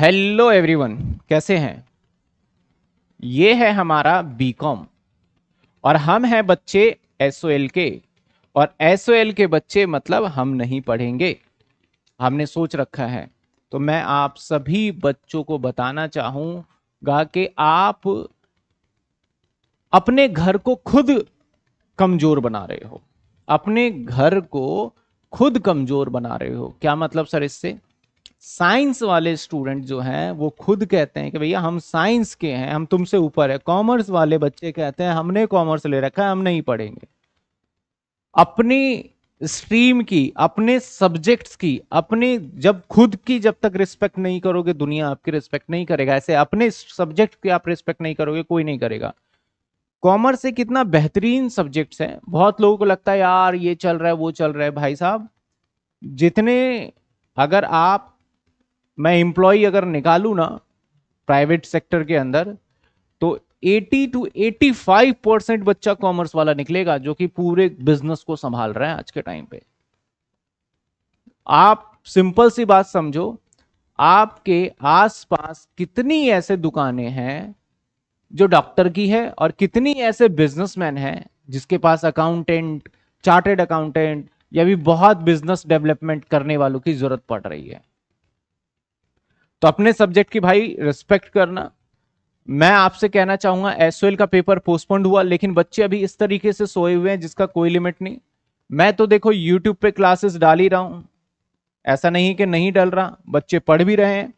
hello everyone कैसे हैं ये है हमारा बीकॉम और हम हैं बच्चे एसओएल के और एसओएल के बच्चे मतलब हम नहीं पढ़ेंगे हमने सोच रखा है तो मैं आप सभी बच्चों को बताना चाहूंगा कि आप अपने घर को खुद कमजोर बना रहे हो अपने घर को खुद कमजोर बना रहे हो क्या मतलब सर इससे साइंस वाले स्टूडेंट जो हैं वो खुद कहते हैं कि भैया हम साइंस के हैं हम तुमसे ऊपर है कॉमर्स वाले बच्चे कहते हैं हमने कॉमर्स ले रखा है हम नहीं पढ़ेंगे अपनी स्ट्रीम की अपने सब्जेक्ट्स की अपने जब खुद की जब तक रिस्पेक्ट नहीं करोगे दुनिया आपकी रिस्पेक्ट नहीं करेगा ऐसे अपने सब्जेक्ट की आप रिस्पेक्ट नहीं करोगे कोई नहीं करेगा कॉमर्स एक कितना बेहतरीन सब्जेक्ट्स हैं बहुत लोगों को लगता है यार ये चल रहा है वो चल रहा है भाई साहब जितने अगर आप मैं एम्प्लॉय अगर निकालू ना प्राइवेट सेक्टर के अंदर तो 80 टू 85 परसेंट बच्चा कॉमर्स वाला निकलेगा जो कि पूरे बिजनेस को संभाल रहा है आज के टाइम पे आप सिंपल सी बात समझो आपके आसपास कितनी ऐसे दुकानें हैं जो डॉक्टर की है और कितनी ऐसे बिजनेसमैन हैं जिसके पास अकाउंटेंट चार्टेड अकाउंटेंट या भी बहुत बिजनेस डेवलपमेंट करने वालों की जरूरत पड़ रही है तो अपने सब्जेक्ट की भाई रिस्पेक्ट करना मैं आपसे कहना चाहूंगा एसओएल का पेपर पोस्टपोन्ड हुआ लेकिन बच्चे अभी इस तरीके से सोए हुए हैं जिसका कोई लिमिट नहीं मैं तो देखो यूट्यूब पे क्लासेस डाल ही रहा हूं ऐसा नहीं कि नहीं डल रहा बच्चे पढ़ भी रहे हैं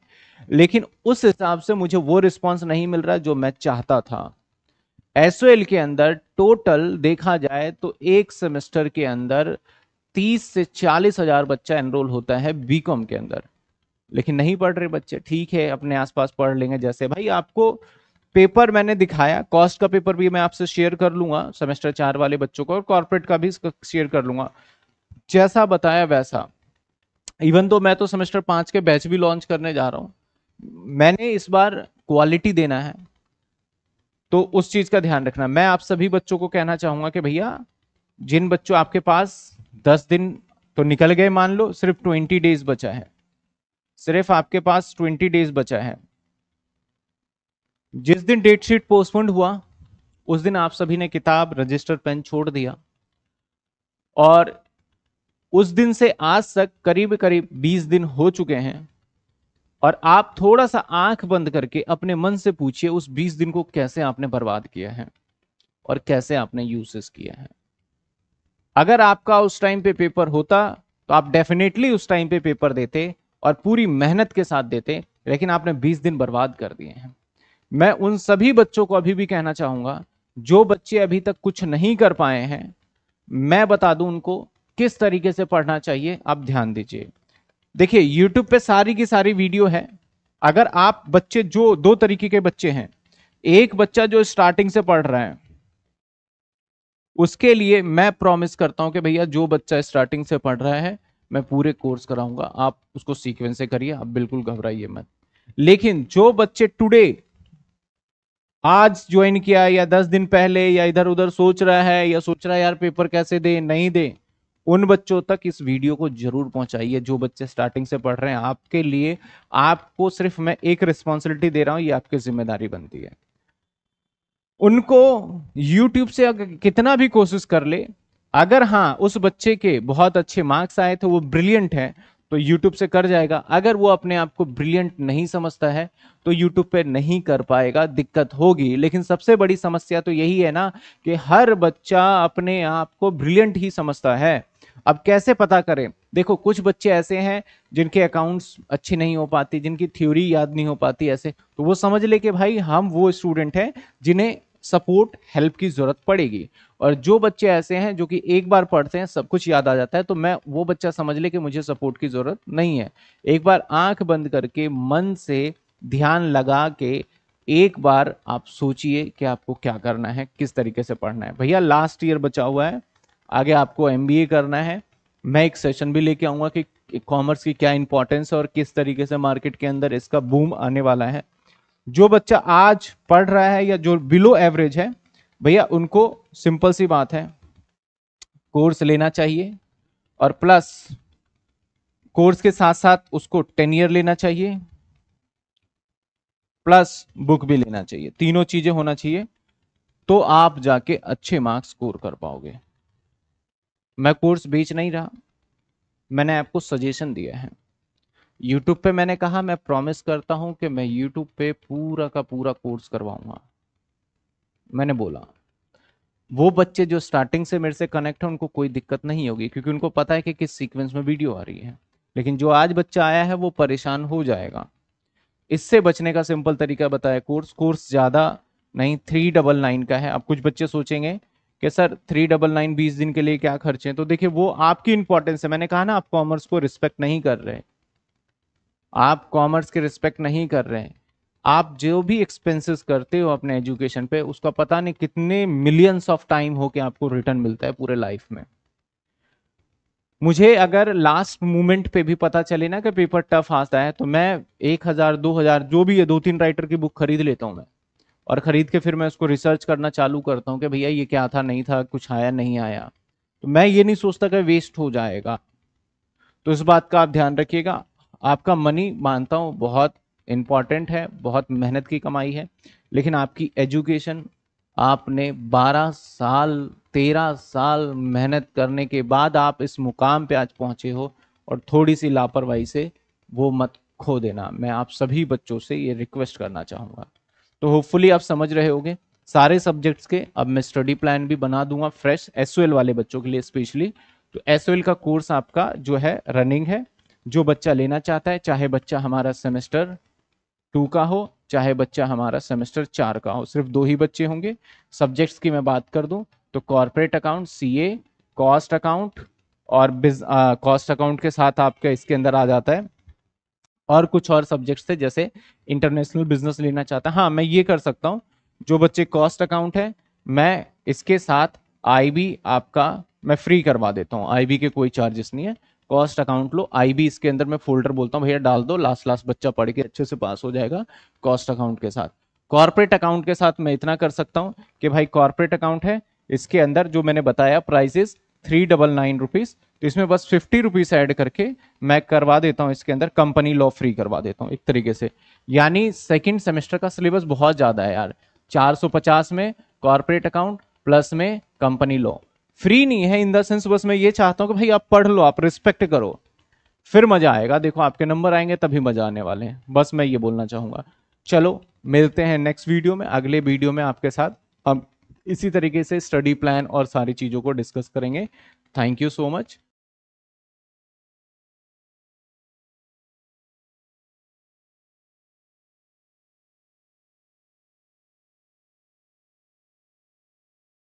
लेकिन उस हिसाब से मुझे वो रिस्पॉन्स नहीं मिल रहा जो मैं चाहता था एसओएल के अंदर टोटल देखा जाए तो एक सेमेस्टर के अंदर तीस से चालीस हजार बच्चा एनरोल होता है बीकॉम के अंदर लेकिन नहीं पढ़ रहे बच्चे ठीक है अपने आसपास पढ़ लेंगे जैसे भाई आपको पेपर मैंने दिखाया कॉस्ट का पेपर भी मैं आपसे शेयर कर लूंगा सेमेस्टर चार वाले बच्चों को और कॉर्पोरेट का भी शेयर कर लूंगा जैसा बताया वैसा इवन तो मैं तो सेमेस्टर पांच के बैच भी लॉन्च करने जा रहा हूं मैंने इस बार क्वालिटी देना है तो उस चीज़ का ध्यान रखना मैं आप सभी बच्चों को कहना चाहूंगा कि भैया जिन बच्चों आपके पास दस दिन तो निकल गए मान लो सिर्फ ट्वेंटी डेज बचा है सिर्फ आपके पास ट्वेंटी डेज बचा है जिस दिन डेट शीट पोस्टपोन्ड हुआ उस दिन आप सभी ने किताब रजिस्टर पेन छोड़ दिया और उस दिन से आज तक करीब करीब 20 दिन हो चुके हैं और आप थोड़ा सा आंख बंद करके अपने मन से पूछिए उस 20 दिन को कैसे आपने बर्बाद किया है और कैसे आपने यूजेस किया है अगर आपका उस टाइम पे पेपर होता तो आप डेफिनेटली उस टाइम पे पेपर देते और पूरी मेहनत के साथ देते लेकिन आपने 20 दिन बर्बाद कर दिए हैं मैं उन सभी बच्चों को अभी भी कहना चाहूँगा जो बच्चे अभी तक कुछ नहीं कर पाए हैं मैं बता दूँ उनको किस तरीके से पढ़ना चाहिए आप ध्यान दीजिए देखिए यूट्यूब पे सारी की सारी वीडियो है अगर आप बच्चे जो दो तरीके के बच्चे हैं एक बच्चा जो स्टार्टिंग से पढ़ रहा है उसके लिए मैं प्रॉमिस करता हूं कि भैया जो बच्चा स्टार्टिंग से पढ़ रहा है मैं पूरे कोर्स कराऊंगा आप उसको सीक्वेंस से करिए आप बिल्कुल घबराइए मत लेकिन जो बच्चे टुडे आज ज्वाइन किया या दस दिन पहले या इधर उधर सोच रहा है या सोच रहा है यार पेपर कैसे दे नहीं दे उन बच्चों तक इस वीडियो को जरूर पहुंचाइए जो बच्चे स्टार्टिंग से पढ़ रहे हैं आपके लिए आपको सिर्फ मैं एक रिस्पॉन्सिबिलिटी दे रहा हूं ये आपकी जिम्मेदारी बनती है उनको यूट्यूब से अगर कितना भी कोशिश कर ले अगर हाँ उस बच्चे के बहुत अच्छे मार्क्स आए थे वो ब्रिलियंट है तो YouTube से कर जाएगा अगर वो अपने आप को ब्रिलियंट नहीं समझता है तो YouTube पे नहीं कर पाएगा दिक्कत होगी लेकिन सबसे बड़ी समस्या तो यही है ना कि हर बच्चा अपने आप को ब्रिलियंट ही समझता है अब कैसे पता करें देखो कुछ बच्चे ऐसे हैं जिनके अकाउंट्स अच्छे नहीं हो पाते जिनकी थ्योरी याद नहीं हो पाती ऐसे तो वो समझ ले कि भाई हम वो स्टूडेंट हैं जिन्हें सपोर्ट हेल्प की ज़रूरत पड़ेगी और जो बच्चे ऐसे हैं जो कि एक बार पढ़ते हैं सब कुछ याद आ जाता है तो मैं वो बच्चा समझ ले कि मुझे सपोर्ट की ज़रूरत नहीं है एक बार आंख बंद करके मन से ध्यान लगा के एक बार आप सोचिए कि आपको क्या करना है किस तरीके से पढ़ना है भैया लास्ट ईयर बचा हुआ है आगे आपको एम करना है मैं एक सेशन भी लेके आऊंगा कि कॉमर्स की क्या इंपॉर्टेंस है और किस तरीके से मार्केट के अंदर इसका बूम आने वाला है जो बच्चा आज पढ़ रहा है या जो बिलो एवरेज है भैया उनको सिंपल सी बात है कोर्स लेना चाहिए और प्लस कोर्स के साथ साथ उसको टेन ईयर लेना चाहिए प्लस बुक भी लेना चाहिए तीनों चीजें होना चाहिए तो आप जाके अच्छे मार्क्स स्कोर कर पाओगे मैं कोर्स बेच नहीं रहा मैंने आपको सजेशन दिया है यूट्यूब पे मैंने कहा मैं प्रॉमिस करता हूं कि मैं यूट्यूब पे पूरा का पूरा कोर्स करवाऊंगा मैंने बोला वो बच्चे जो स्टार्टिंग से मेरे से कनेक्ट है उनको कोई दिक्कत नहीं होगी क्योंकि उनको पता है कि किस सीक्वेंस में वीडियो आ रही है लेकिन जो आज बच्चा आया है वो परेशान हो जाएगा इससे बचने का सिंपल तरीका बताया कोर्स कोर्स ज़्यादा नहीं थ्री डबल नाइन का है अब कुछ बच्चे सोचेंगे कि सर थ्री डबल नाइन बीस दिन के लिए क्या खर्चे हैं तो देखिए वो आपकी इंपॉर्टेंस है मैंने कहा ना आप कॉमर्स को रिस्पेक्ट नहीं कर रहे आप कॉमर्स के रिस्पेक्ट नहीं कर रहे हैं आप जो भी एक्सपेंसेस करते हो अपने एजुकेशन पे उसका पता नहीं कितने मिलियंस ऑफ टाइम हो के आपको रिटर्न मिलता है पूरे लाइफ में मुझे अगर लास्ट मोमेंट पे भी पता चले ना कि पेपर टफ आता है तो मैं एक हजार दो हजार जो भी है दो तीन राइटर की बुक खरीद लेता हूं मैं और खरीद के फिर मैं उसको रिसर्च करना चालू करता हूँ कि भैया ये क्या था नहीं था कुछ आया नहीं आया तो मैं ये नहीं सोचता कि वेस्ट हो जाएगा तो इस बात का आप ध्यान रखिएगा आपका मनी मानता हूँ बहुत इम्पॉर्टेंट है बहुत मेहनत की कमाई है लेकिन आपकी एजुकेशन आपने 12 साल 13 साल मेहनत करने के बाद आप इस मुकाम पे आज पहुँचे हो और थोड़ी सी लापरवाही से वो मत खो देना मैं आप सभी बच्चों से ये रिक्वेस्ट करना चाहूँगा तो होपफुली आप समझ रहे होंगे सारे सब्जेक्ट्स के अब मैं स्टडी प्लान भी बना दूंगा फ्रेश एस वाले बच्चों के लिए स्पेशली तो एस का कोर्स आपका जो है रनिंग है जो बच्चा लेना चाहता है चाहे बच्चा हमारा सेमेस्टर टू का हो चाहे बच्चा हमारा सेमेस्टर चार का हो सिर्फ दो ही बच्चे होंगे सब्जेक्ट्स की मैं बात कर दूं तो corporate account A cost account और कॉस्ट अकाउंट के साथ आपका इसके अंदर आ जाता है और कुछ और सब्जेक्ट्स थे जैसे इंटरनेशनल बिजनेस लेना चाहता है हाँ मैं ये कर सकता हूँ जो बच्चे कॉस्ट अकाउंट है मैं इसके साथ आई आपका मैं फ्री करवा देता हूँ आई के कोई चार्जेस नहीं है कॉस्ट अकाउंट लो आईबी इसके अंदर मैं फोल्डर बोलता हूँ भैया डाल दो लास्ट लास्ट बच्चा पढ़ के अच्छे से पास हो जाएगा कॉस्ट अकाउंट के साथ कॉर्पोरेट अकाउंट के साथ मैं इतना कर सकता हूँ कि भाई कॉर्पोरेट अकाउंट है इसके अंदर जो मैंने बताया prices three double nine rupees तो इसमें बस फिफ्टी रुपीज़ एड करके मैं करवा देता हूँ इसके अंदर कंपनी लॉ फ्री करवा देता हूँ एक तरीके से यानी सेकेंड सेमेस्टर का सिलेबस बहुत ज़्यादा है यार चार में कॉरपोरेट अकाउंट प्लस में कंपनी लॉ फ्री नहीं है इन द सेंस बस मैं ये चाहता हूँ कि भाई आप पढ़ लो आप रिस्पेक्ट करो फिर मजा आएगा देखो आपके नंबर आएंगे तभी मजा आने वाले हैं बस मैं ये बोलना चाहूंगा चलो मिलते हैं नेक्स्ट वीडियो में अगले वीडियो में आपके साथ अब इसी तरीके से स्टडी प्लान और सारी चीज़ों को डिस्कस करेंगे थैंक यू सो मच